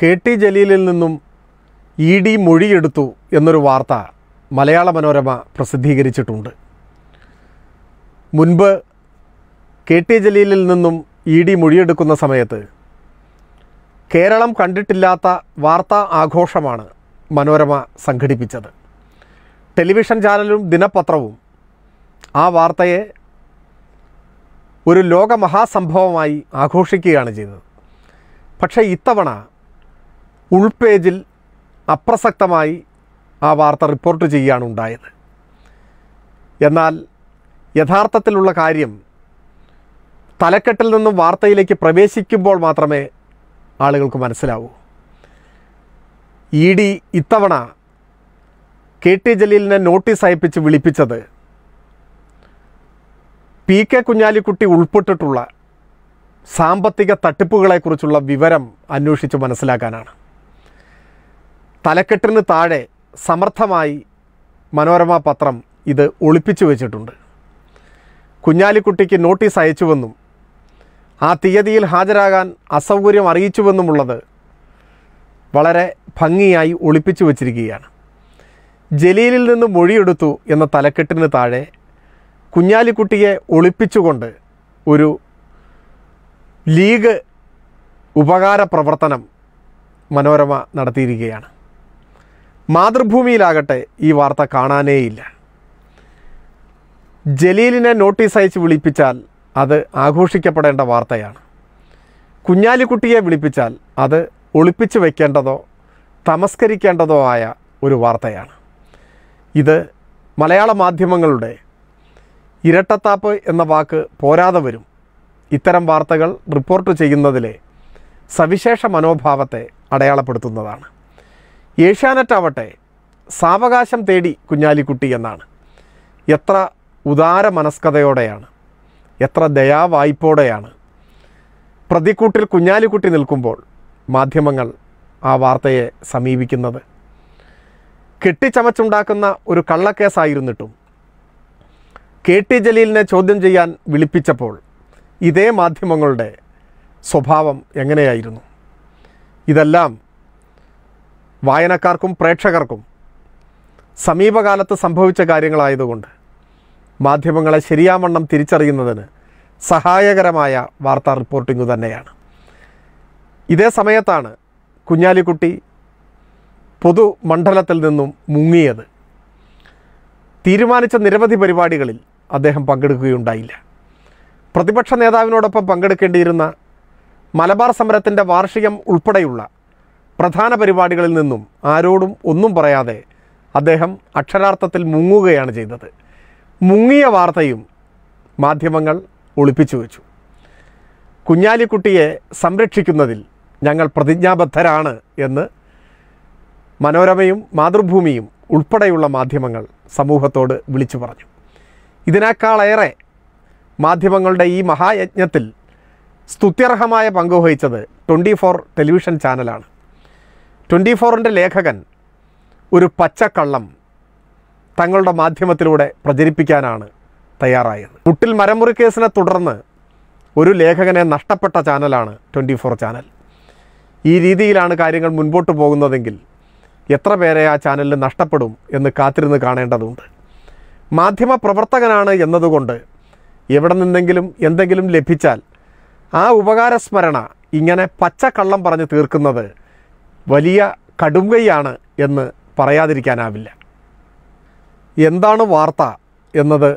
K T ജലീലിൽ നിന്നും E D മൊഴിയെടുത്തു എന്നൊരു വാർത്ത മലയാള മനോരമ പ്രസിദ്ധീകരിച്ചിട്ടുണ്ട് മുൻപ് കെ ടി ജലീലിൽ നിന്നും ഇ ഡി മൊഴിയെടുക്കുന്ന സമയത്ത് കേരളം കണ്ടിട്ടില്ലാത്ത വാർത്താ ആഘോഷമാണ് മനോരമ സംഘടിപ്പിച്ചത് ടെലിവിഷൻ ചാനലും ദിനപത്രവും ആ വാർത്തയെ ഒരു ലോകമഹാസംഭവമായി ആഘോഷിക്കുകയാണ് ചെയ്തത് പക്ഷേ ഇത്തവണ ഉൾപേജിൽ അപ്രസക്തമായി ആ വാർത്ത റിപ്പോർട്ട് ചെയ്യുകയാണ് ഉണ്ടായത് എന്നാൽ യഥാർത്ഥത്തിലുള്ള കാര്യം തലക്കെട്ടിൽ നിന്നും വാർത്തയിലേക്ക് പ്രവേശിക്കുമ്പോൾ മാത്രമേ ആളുകൾക്ക് മനസ്സിലാവൂ ഇ ഡി ഇത്തവണ കെ ടി ജലീലിനെ നോട്ടീസ് അയപ്പിച്ച് വിളിപ്പിച്ചത് പി കെ കുഞ്ഞാലിക്കുട്ടി ഉൾപ്പെട്ടിട്ടുള്ള സാമ്പത്തിക തട്ടിപ്പുകളെക്കുറിച്ചുള്ള വിവരം അന്വേഷിച്ച് മനസ്സിലാക്കാനാണ് തലക്കെട്ടിന് താഴെ സമർത്ഥമായി മനോരമ പത്രം ഇത് ഒളിപ്പിച്ചു വെച്ചിട്ടുണ്ട് കുഞ്ഞാലിക്കുട്ടിക്ക് നോട്ടീസ് അയച്ചുവെന്നും ആ തീയതിയിൽ ഹാജരാകാൻ അസൗകര്യം അറിയിച്ചുവെന്നുമുള്ളത് വളരെ ഭംഗിയായി ഒളിപ്പിച്ചു വച്ചിരിക്കുകയാണ് ജലീലിൽ നിന്ന് മൊഴിയെടുത്തു എന്ന തലക്കെട്ടിന് താഴെ കുഞ്ഞാലിക്കുട്ടിയെ ഒളിപ്പിച്ചുകൊണ്ട് ഒരു ലീഗ് ഉപകാര പ്രവർത്തനം മനോരമ നടത്തിയിരിക്കുകയാണ് മാതൃഭൂമിയിലാകട്ടെ ഈ വാർത്ത കാണാനേയില്ല ജലീലിനെ നോട്ടീസ് അയച്ച് വിളിപ്പിച്ചാൽ അത് ആഘോഷിക്കപ്പെടേണ്ട വാർത്തയാണ് കുഞ്ഞാലിക്കുട്ടിയെ വിളിപ്പിച്ചാൽ അത് ഒളിപ്പിച്ചു വയ്ക്കേണ്ടതോ തമസ്കരിക്കേണ്ടതോ ആയ ഒരു വാർത്തയാണ് ഇത് മലയാള മാധ്യമങ്ങളുടെ ഇരട്ടത്താപ്പ് എന്ന വാക്ക് പോരാതെ വരും ഇത്തരം വാർത്തകൾ റിപ്പോർട്ട് ചെയ്യുന്നതിലെ സവിശേഷ മനോഭാവത്തെ അടയാളപ്പെടുത്തുന്നതാണ് ഏഷ്യാനെറ്റാവട്ടെ സാവകാശം തേടി കുഞ്ഞാലിക്കുട്ടി എന്നാണ് എത്ര ഉദാര മനസ്കതയോടെയാണ് എത്ര ദയാവായ്പോടെയാണ് പ്രതിക്കൂട്ടിൽ കുഞ്ഞാലിക്കുട്ടി നിൽക്കുമ്പോൾ മാധ്യമങ്ങൾ ആ വാർത്തയെ സമീപിക്കുന്നത് കെട്ടിച്ചമച്ചുണ്ടാക്കുന്ന ഒരു കള്ളക്കേസായിരുന്നിട്ടും കെ ടി ജലീലിനെ ചോദ്യം ചെയ്യാൻ വിളിപ്പിച്ചപ്പോൾ ഇതേ മാധ്യമങ്ങളുടെ സ്വഭാവം എങ്ങനെയായിരുന്നു ഇതെല്ലാം വായനക്കാർക്കും പ്രേക്ഷകർക്കും സമീപകാലത്ത് സംഭവിച്ച കാര്യങ്ങളായതുകൊണ്ട് മാധ്യമങ്ങളെ ശരിയാവണ്ണം തിരിച്ചറിയുന്നതിന് സഹായകരമായ വാർത്താ റിപ്പോർട്ടിംഗ് തന്നെയാണ് ഇതേ സമയത്താണ് കുഞ്ഞാലിക്കുട്ടി പൊതുമണ്ഡലത്തിൽ നിന്നും മുങ്ങിയത് തീരുമാനിച്ച നിരവധി പരിപാടികളിൽ അദ്ദേഹം പങ്കെടുക്കുകയുണ്ടായില്ല പ്രതിപക്ഷ നേതാവിനോടൊപ്പം പങ്കെടുക്കേണ്ടിയിരുന്ന മലബാർ സമരത്തിൻ്റെ വാർഷികം ഉൾപ്പെടെയുള്ള പ്രധാന പരിപാടികളിൽ നിന്നും ആരോടും ഒന്നും പറയാതെ അദ്ദേഹം അക്ഷരാർത്ഥത്തിൽ മുങ്ങുകയാണ് ചെയ്തത് മുങ്ങിയ വാർത്തയും മാധ്യമങ്ങൾ ഒളിപ്പിച്ചു വെച്ചു കുഞ്ഞാലിക്കുട്ടിയെ സംരക്ഷിക്കുന്നതിൽ ഞങ്ങൾ പ്രതിജ്ഞാബദ്ധരാണ് എന്ന് മനോരമയും മാതൃഭൂമിയും ഉൾപ്പെടെയുള്ള മാധ്യമങ്ങൾ സമൂഹത്തോട് വിളിച്ചു പറഞ്ഞു ഇതിനേക്കാളേറെ മാധ്യമങ്ങളുടെ ഈ മഹായജ്ഞത്തിൽ സ്തുത്യർഹമായ പങ്കുവഹിച്ചത് ട്വൻറ്റി ഫോർ ടെലിവിഷൻ ചാനലാണ് ട്വൻറ്റി ഫോറിൻ്റെ ലേഖകൻ ഒരു പച്ചക്കള്ളം തങ്ങളുടെ മാധ്യമത്തിലൂടെ പ്രചരിപ്പിക്കാനാണ് തയ്യാറായത് മുട്ടിൽ മരമുറി കേസിനെ തുടർന്ന് ഒരു ലേഖകനെ നഷ്ടപ്പെട്ട ചാനലാണ് ട്വൻറ്റി ഫോർ ചാനൽ ഈ രീതിയിലാണ് കാര്യങ്ങൾ മുൻപോട്ട് പോകുന്നതെങ്കിൽ എത്ര പേരെ ആ ചാനലിൽ നഷ്ടപ്പെടും എന്ന് കാത്തിരുന്ന് കാണേണ്ടതുണ്ട് മാധ്യമ പ്രവർത്തകനാണ് എന്നതുകൊണ്ട് എവിടെ നിന്നെങ്കിലും എന്തെങ്കിലും ലഭിച്ചാൽ ആ ഉപകാരസ്മരണ ഇങ്ങനെ പച്ചക്കള്ളം പറഞ്ഞ് തീർക്കുന്നത് വലിയ കടുംകൈയാണ് എന്ന് പറയാതിരിക്കാനാവില്ല എന്താണ് വാർത്ത എന്നത്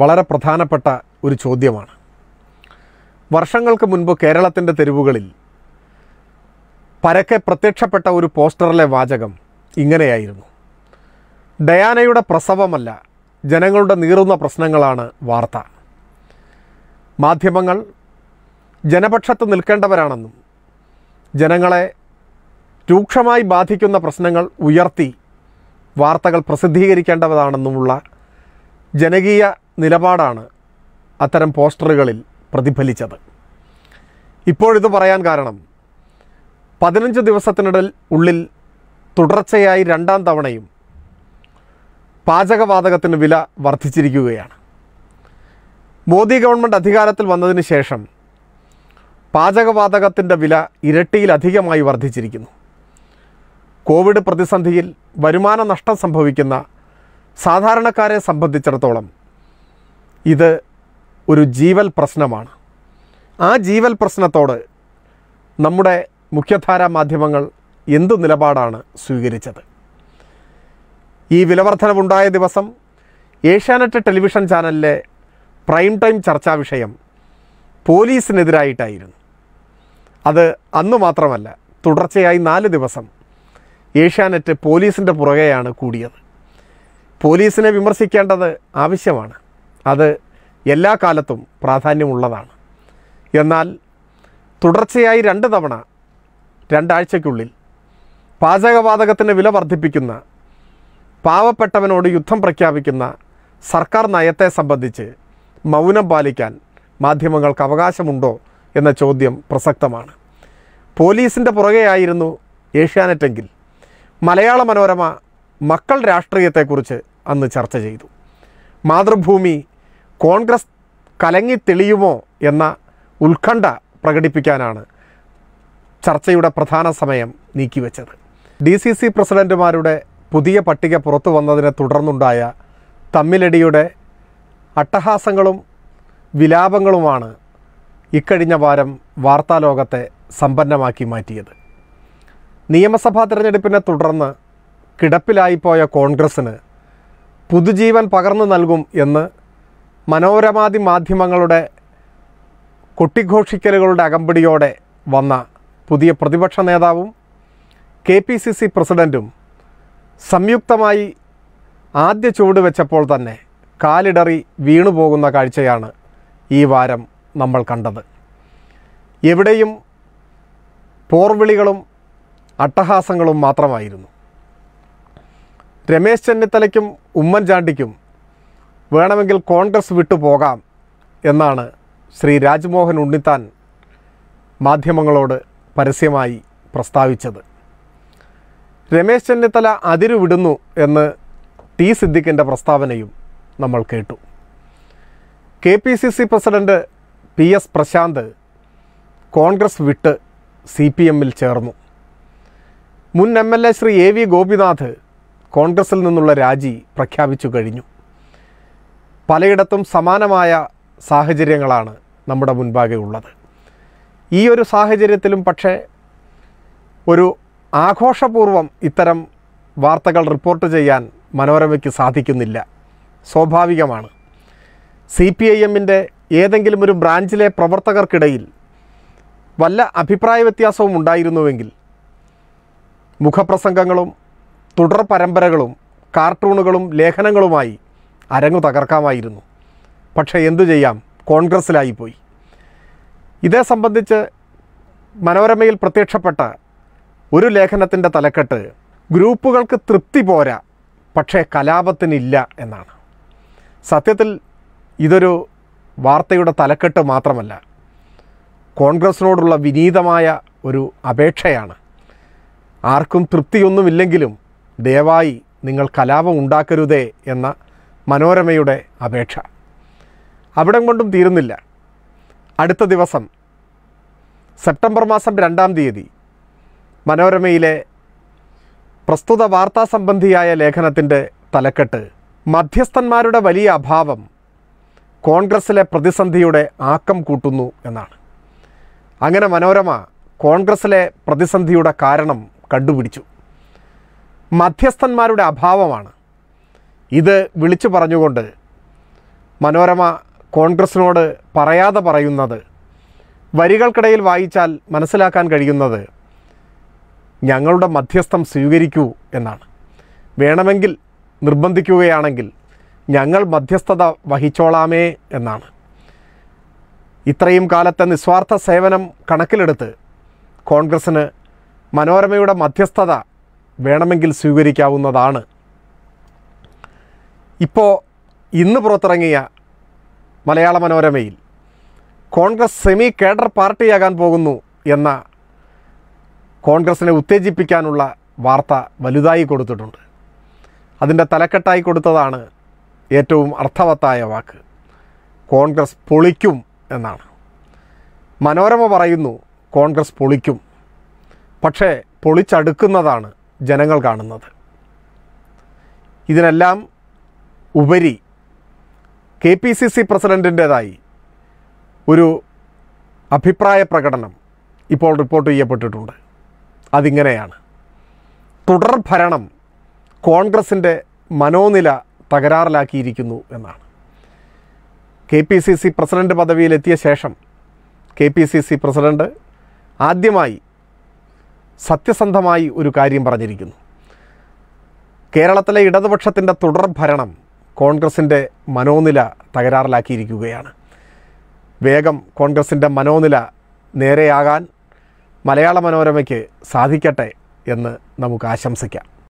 വളരെ പ്രധാനപ്പെട്ട ഒരു ചോദ്യമാണ് വർഷങ്ങൾക്ക് മുൻപ് കേരളത്തിൻ്റെ തെരുവുകളിൽ പരക്കെ പ്രത്യക്ഷപ്പെട്ട ഒരു പോസ്റ്ററിലെ വാചകം ഇങ്ങനെയായിരുന്നു ഡയാനയുടെ പ്രസവമല്ല ജനങ്ങളുടെ നീറുന്ന പ്രശ്നങ്ങളാണ് വാർത്ത മാധ്യമങ്ങൾ ജനപക്ഷത്ത് നിൽക്കേണ്ടവരാണെന്നും ജനങ്ങളെ രൂക്ഷമായി ബാധിക്കുന്ന പ്രശ്നങ്ങൾ ഉയർത്തി വാർത്തകൾ പ്രസിദ്ധീകരിക്കേണ്ടതാണെന്നുമുള്ള ജനകീയ നിലപാടാണ് അത്തരം പോസ്റ്ററുകളിൽ പ്രതിഫലിച്ചത് ഇപ്പോഴിത് പറയാൻ കാരണം പതിനഞ്ച് ദിവസത്തിനിടയിൽ ഉള്ളിൽ തുടർച്ചയായി രണ്ടാം തവണയും പാചകവാതകത്തിന് വില വർദ്ധിച്ചിരിക്കുകയാണ് മോദി ഗവൺമെൻറ് അധികാരത്തിൽ വന്നതിന് ശേഷം പാചകവാതകത്തിൻ്റെ വില ഇരട്ടിയിലധികമായി വർദ്ധിച്ചിരിക്കുന്നു കോവിഡ് പ്രതിസന്ധിയിൽ വരുമാന നഷ്ടം സംഭവിക്കുന്ന സാധാരണക്കാരെ സംബന്ധിച്ചിടത്തോളം ഇത് ഒരു ജീവൽ പ്രശ്നമാണ് ആ ജീവൽ പ്രശ്നത്തോട് നമ്മുടെ മുഖ്യധാരാ മാധ്യമങ്ങൾ എന്ത് നിലപാടാണ് സ്വീകരിച്ചത് ഈ വിലവർദ്ധനവുണ്ടായ ദിവസം ഏഷ്യാനെറ്റ് ടെലിവിഷൻ ചാനലിലെ പ്രൈം ടൈം ചർച്ചാ വിഷയം പോലീസിനെതിരായിട്ടായിരുന്നു അത് അന്ന് മാത്രമല്ല തുടർച്ചയായി നാല് ദിവസം ഏഷ്യാനെറ്റ് പോലീസിൻ്റെ പുറകെയാണ് കൂടിയത് പോലീസിനെ വിമർശിക്കേണ്ടത് ആവശ്യമാണ് അത് എല്ലാ കാലത്തും പ്രാധാന്യമുള്ളതാണ് എന്നാൽ തുടർച്ചയായി രണ്ട് തവണ രണ്ടാഴ്ചയ്ക്കുള്ളിൽ പാചകവാതകത്തിന് വില വർദ്ധിപ്പിക്കുന്ന പാവപ്പെട്ടവനോട് യുദ്ധം പ്രഖ്യാപിക്കുന്ന സർക്കാർ നയത്തെ സംബന്ധിച്ച് മൗനം പാലിക്കാൻ മാധ്യമങ്ങൾക്ക് അവകാശമുണ്ടോ എന്ന ചോദ്യം പ്രസക്തമാണ് പോലീസിൻ്റെ പുറകെയായിരുന്നു ഏഷ്യാനെറ്റെങ്കിൽ മലയാള മനോരമ മക്കൾ രാഷ്ട്രീയത്തെക്കുറിച്ച് അന്ന് ചർച്ച ചെയ്തു മാതൃഭൂമി കോൺഗ്രസ് കലങ്ങി തെളിയുമോ എന്ന ഉത്കണ്ഠ പ്രകടിപ്പിക്കാനാണ് ചർച്ചയുടെ പ്രധാന സമയം നീക്കിവെച്ചത് ഡി സി സി പ്രസിഡൻറ്റുമാരുടെ പുതിയ പട്ടിക പുറത്തു വന്നതിനെ തുടർന്നുണ്ടായ തമ്മിലടിയുടെ അട്ടഹാസങ്ങളും വിലാപങ്ങളുമാണ് ഇക്കഴിഞ്ഞ വാരം വാർത്താലോകത്തെ സമ്പന്നമാക്കി മാറ്റിയത് നിയമസഭാ തിരഞ്ഞെടുപ്പിനെ തുടർന്ന് കിടപ്പിലായിപ്പോയ കോൺഗ്രസ്സിന് പുതുജീവൻ പകർന്നു നൽകും എന്ന് മനോരമാതി മാധ്യമങ്ങളുടെ കൊട്ടിഘോഷിക്കലുകളുടെ അകമ്പടിയോടെ വന്ന പുതിയ പ്രതിപക്ഷ നേതാവും കെ പി സി സി പ്രസിഡൻറ്റും സംയുക്തമായി ആദ്യ ചുവട് വെച്ചപ്പോൾ തന്നെ കാലിടറി വീണുപോകുന്ന കാഴ്ചയാണ് ഈ വാരം നമ്മൾ കണ്ടത് എവിടെയും പോർവിളികളും അട്ടഹാസങ്ങളും മാത്രമായിരുന്നു രമേശ് ചെന്നിത്തലയ്ക്കും ഉമ്മൻചാണ്ടിക്കും വേണമെങ്കിൽ കോൺഗ്രസ് വിട്ടുപോകാം എന്നാണ് ശ്രീ രാജ്മോഹൻ ഉണ്ണിത്താൻ മാധ്യമങ്ങളോട് പരസ്യമായി പ്രസ്താവിച്ചത് രമേശ് ചെന്നിത്തല അതിരുവിടുന്നു എന്ന് ടി സിദ്ദിഖിൻ്റെ പ്രസ്താവനയും നമ്മൾ കേട്ടു K P C C president P S Prashanth Congress വിട്ട് സി പി എമ്മിൽ ചേർന്നു മുൻ M L A Shri A V Gopinath കോൺഗ്രസിൽ നിന്നുള്ള രാജി പ്രഖ്യാപിച്ചു കഴിഞ്ഞു പലയിടത്തും സമാനമായ സാഹചര്യങ്ങളാണ് നമ്മുടെ മുൻപാകെ ഉള്ളത് ഈ ഒരു സാഹചര്യത്തിലും പക്ഷേ ഒരു ആഘോഷപൂർവം ഇത്തരം വാർത്തകൾ റിപ്പോർട്ട് ചെയ്യാൻ മനോരമയ്ക്ക് സാധിക്കുന്നില്ല സ്വാഭാവികമാണ് സി പി ഐ എമ്മിൻ്റെ ഏതെങ്കിലും ഒരു ബ്രാഞ്ചിലെ പ്രവർത്തകർക്കിടയിൽ വല്ല അഭിപ്രായ വ്യത്യാസവും ഉണ്ടായിരുന്നുവെങ്കിൽ മുഖപ്രസംഗങ്ങളും തുടർ പരമ്പരകളും കാർട്ടൂണുകളും ലേഖനങ്ങളുമായി അരങ്ങു തകർക്കാമായിരുന്നു പക്ഷേ എന്തു ചെയ്യാം കോൺഗ്രസ്സിലായിപ്പോയി ഇതേ സംബന്ധിച്ച് മനോരമയിൽ പ്രത്യക്ഷപ്പെട്ട ഒരു ലേഖനത്തിൻ്റെ തലക്കെട്ട് ഗ്രൂപ്പുകൾക്ക് തൃപ്തി പോരാ പക്ഷേ കലാപത്തിനില്ല എന്നാണ് സത്യത്തിൽ ഇതൊരു വാർത്തയുടെ തലക്കെട്ട് മാത്രമല്ല കോൺഗ്രസിനോടുള്ള വിനീതമായ ഒരു അപേക്ഷയാണ് ആർക്കും തൃപ്തിയൊന്നുമില്ലെങ്കിലും ദയവായി നിങ്ങൾ കലാപം ഉണ്ടാക്കരുതേ എന്ന മനോരമയുടെ അപേക്ഷ അവിടം കൊണ്ടും തീരുന്നില്ല അടുത്ത ദിവസം സെപ്റ്റംബർ മാസം രണ്ടാം തീയതി മനോരമയിലെ പ്രസ്തുത വാർത്താ സംബന്ധിയായ ലേഖനത്തിൻ്റെ തലക്കെട്ട് മധ്യസ്ഥന്മാരുടെ വലിയ അഭാവം കോൺഗ്രസ്സിലെ പ്രതിസന്ധിയുടെ ആക്കം കൂട്ടുന്നു എന്നാണ് അങ്ങനെ മനോരമ കോൺഗ്രസ്സിലെ പ്രതിസന്ധിയുടെ കാരണം കണ്ടുപിടിച്ചു മധ്യസ്ഥന്മാരുടെ അഭാവമാണ് ഇത് വിളിച്ചു പറഞ്ഞുകൊണ്ട് മനോരമ കോൺഗ്രസിനോട് പറയാതെ പറയുന്നത് വരികൾക്കിടയിൽ വായിച്ചാൽ മനസ്സിലാക്കാൻ കഴിയുന്നത് ഞങ്ങളുടെ മധ്യസ്ഥം സ്വീകരിക്കൂ എന്നാണ് വേണമെങ്കിൽ നിർബന്ധിക്കുകയാണെങ്കിൽ ഞങ്ങൾ മധ്യസ്ഥത വഹിച്ചോളാമേ എന്നാണ് ഇത്രയും കാലത്തെ നിസ്വാർത്ഥ സേവനം കണക്കിലെടുത്ത് കോൺഗ്രസ്സിന് മനോരമയുടെ മധ്യസ്ഥത വേണമെങ്കിൽ സ്വീകരിക്കാവുന്നതാണ് ഇപ്പോൾ ഇന്ന് പുറത്തിറങ്ങിയ മലയാള മനോരമയിൽ കോൺഗ്രസ് സെമി കേഡർ പാർട്ടിയാകാൻ പോകുന്നു എന്ന കോൺഗ്രസിനെ ഉത്തേജിപ്പിക്കാനുള്ള വാർത്ത വലുതായി കൊടുത്തിട്ടുണ്ട് അതിൻ്റെ തലക്കെട്ടായി കൊടുത്തതാണ് ഏറ്റവും അർത്ഥവത്തായ വാക്ക് കോൺഗ്രസ് പൊളിക്കും എന്നാണ് മനോരമ പറയുന്നു കോൺഗ്രസ് പൊളിക്കും പക്ഷേ പൊളിച്ചടുക്കുന്നതാണ് ജനങ്ങൾ കാണുന്നത് ഇതിനെല്ലാം ഉപരി കെ പി സി സി പ്രസിഡൻറ്റിൻ്റേതായി ഒരു അഭിപ്രായ പ്രകടനം ഇപ്പോൾ റിപ്പോർട്ട് ചെയ്യപ്പെട്ടിട്ടുണ്ട് അതിങ്ങനെയാണ് തുടർ ഭരണം കോൺഗ്രസിൻ്റെ മനോനില തകരാറിലാക്കിയിരിക്കുന്നു എന്നാണ് K P C C president പദവിയിലെത്തിയ ശേഷം K P C C president ആദ്യമായി സത്യസന്ധമായി ഒരു കാര്യം പറഞ്ഞിരിക്കുന്നു കേരളത്തിലെ ഇടതുപക്ഷത്തിൻ്റെ തുടർ ഭരണം കോൺഗ്രസിൻ്റെ മനോനില തകരാറിലാക്കിയിരിക്കുകയാണ് വേഗം കോൺഗ്രസിൻ്റെ മനോനില നേരെയാകാൻ മലയാള മനോരമയ്ക്ക് സാധിക്കട്ടെ എന്ന് നമുക്ക് ആശംസിക്കാം